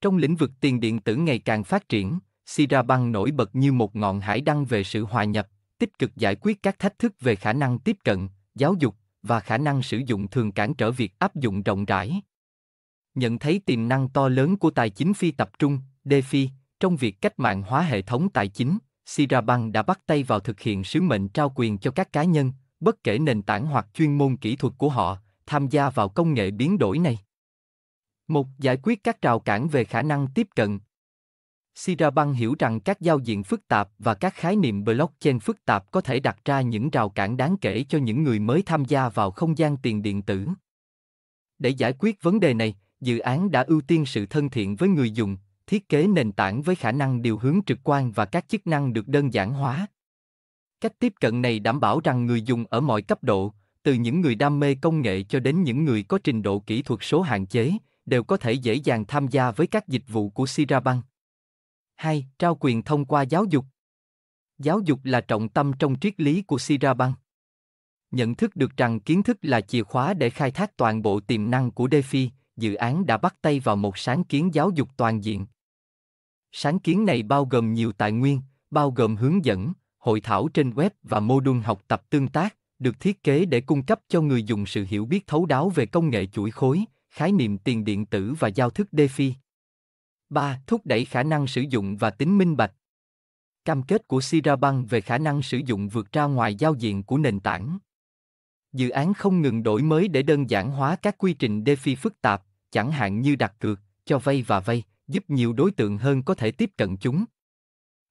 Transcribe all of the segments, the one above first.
Trong lĩnh vực tiền điện tử ngày càng phát triển, Sira Bang nổi bật như một ngọn hải đăng về sự hòa nhập, tích cực giải quyết các thách thức về khả năng tiếp cận, giáo dục và khả năng sử dụng thường cản trở việc áp dụng rộng rãi. Nhận thấy tiềm năng to lớn của tài chính phi tập trung, DeFi, trong việc cách mạng hóa hệ thống tài chính, Sirabank đã bắt tay vào thực hiện sứ mệnh trao quyền cho các cá nhân, bất kể nền tảng hoặc chuyên môn kỹ thuật của họ, tham gia vào công nghệ biến đổi này một Giải quyết các rào cản về khả năng tiếp cận. Siraban hiểu rằng các giao diện phức tạp và các khái niệm blockchain phức tạp có thể đặt ra những rào cản đáng kể cho những người mới tham gia vào không gian tiền điện tử. Để giải quyết vấn đề này, dự án đã ưu tiên sự thân thiện với người dùng, thiết kế nền tảng với khả năng điều hướng trực quan và các chức năng được đơn giản hóa. Cách tiếp cận này đảm bảo rằng người dùng ở mọi cấp độ, từ những người đam mê công nghệ cho đến những người có trình độ kỹ thuật số hạn chế, đều có thể dễ dàng tham gia với các dịch vụ của Sirabank. 2. Trao quyền thông qua giáo dục Giáo dục là trọng tâm trong triết lý của Sirabank. Nhận thức được rằng kiến thức là chìa khóa để khai thác toàn bộ tiềm năng của DeFi, dự án đã bắt tay vào một sáng kiến giáo dục toàn diện. Sáng kiến này bao gồm nhiều tài nguyên, bao gồm hướng dẫn, hội thảo trên web và mô đun học tập tương tác, được thiết kế để cung cấp cho người dùng sự hiểu biết thấu đáo về công nghệ chuỗi khối, khái niệm tiền điện tử và giao thức DeFi. 3. Thúc đẩy khả năng sử dụng và tính minh bạch. Cam kết của Sirabank về khả năng sử dụng vượt ra ngoài giao diện của nền tảng. Dự án không ngừng đổi mới để đơn giản hóa các quy trình DeFi phức tạp, chẳng hạn như đặt cược, cho vay và vay, giúp nhiều đối tượng hơn có thể tiếp cận chúng.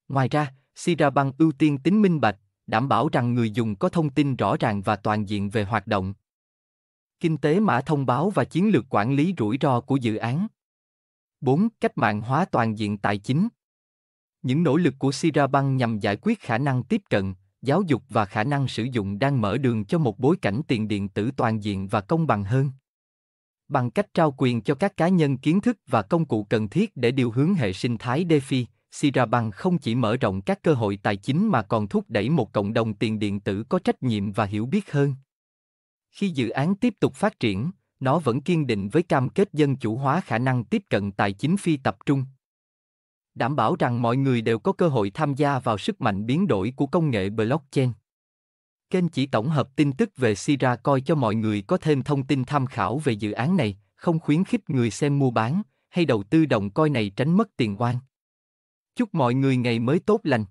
Ngoài ra, Sirabank ưu tiên tính minh bạch, đảm bảo rằng người dùng có thông tin rõ ràng và toàn diện về hoạt động, Kinh tế mã thông báo và chiến lược quản lý rủi ro của dự án. 4. Cách mạng hóa toàn diện tài chính. Những nỗ lực của Sirabank nhằm giải quyết khả năng tiếp cận, giáo dục và khả năng sử dụng đang mở đường cho một bối cảnh tiền điện tử toàn diện và công bằng hơn. Bằng cách trao quyền cho các cá nhân kiến thức và công cụ cần thiết để điều hướng hệ sinh thái DeFi, Sirabank không chỉ mở rộng các cơ hội tài chính mà còn thúc đẩy một cộng đồng tiền điện tử có trách nhiệm và hiểu biết hơn. Khi dự án tiếp tục phát triển, nó vẫn kiên định với cam kết dân chủ hóa khả năng tiếp cận tài chính phi tập trung. Đảm bảo rằng mọi người đều có cơ hội tham gia vào sức mạnh biến đổi của công nghệ blockchain. Kênh chỉ tổng hợp tin tức về Sira coi cho mọi người có thêm thông tin tham khảo về dự án này, không khuyến khích người xem mua bán hay đầu tư đồng coi này tránh mất tiền oan. Chúc mọi người ngày mới tốt lành.